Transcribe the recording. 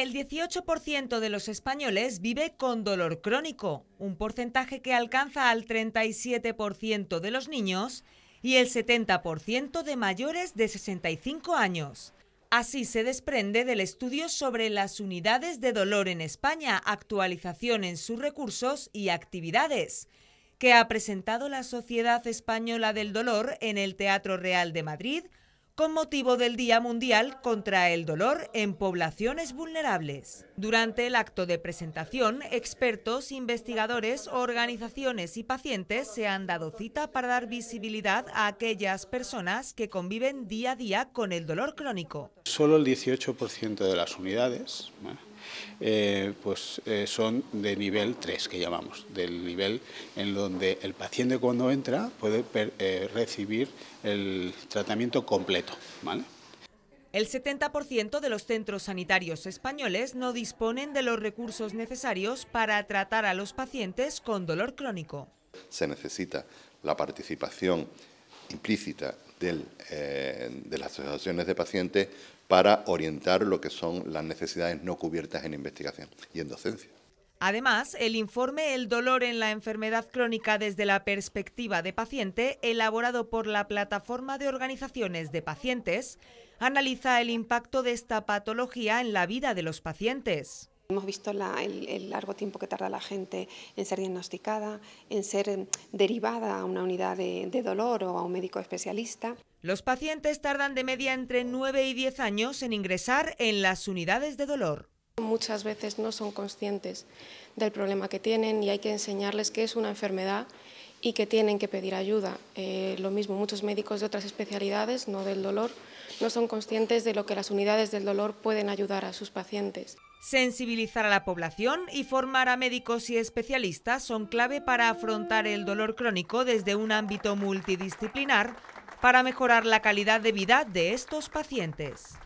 El 18% de los españoles vive con dolor crónico, un porcentaje que alcanza al 37% de los niños y el 70% de mayores de 65 años. Así se desprende del estudio sobre las unidades de dolor en España, actualización en sus recursos y actividades, que ha presentado la Sociedad Española del Dolor en el Teatro Real de Madrid con motivo del Día Mundial contra el Dolor en Poblaciones Vulnerables. Durante el acto de presentación, expertos, investigadores, organizaciones y pacientes se han dado cita para dar visibilidad a aquellas personas que conviven día a día con el dolor crónico. Solo el 18% de las unidades ¿eh? Eh, pues, eh, son de nivel 3, que llamamos, del nivel en donde el paciente cuando entra puede recibir el tratamiento completo. El 70% de los centros sanitarios españoles no disponen de los recursos necesarios para tratar a los pacientes con dolor crónico. Se necesita la participación implícita eh, de las asociaciones de pacientes para orientar lo que son las necesidades no cubiertas en investigación y en docencia. Además, el informe El dolor en la enfermedad crónica desde la perspectiva de paciente, elaborado por la plataforma de organizaciones de pacientes, analiza el impacto de esta patología en la vida de los pacientes. Hemos visto el, largo tiempo que tarda la gente en ser diagnosticada, en ser em, derivada a una unidad de, de dolor o a un médico especialista. Los pacientes tardan de media entre 9 y 10 años en ingresar en las unidades de dolor. Muchas veces no son conscientes del problema que tienen y hay que enseñarles que es una enfermedad y que tienen que pedir ayuda. Eh, lo mismo, muchos médicos de otras especialidades, no del dolor, no son conscientes de lo que las unidades del dolor pueden ayudar a sus pacientes. Sensibilizar a la población y formar a médicos y especialistas son clave para afrontar el dolor crónico desde un ámbito multidisciplinar para mejorar la calidad de vida de estos pacientes.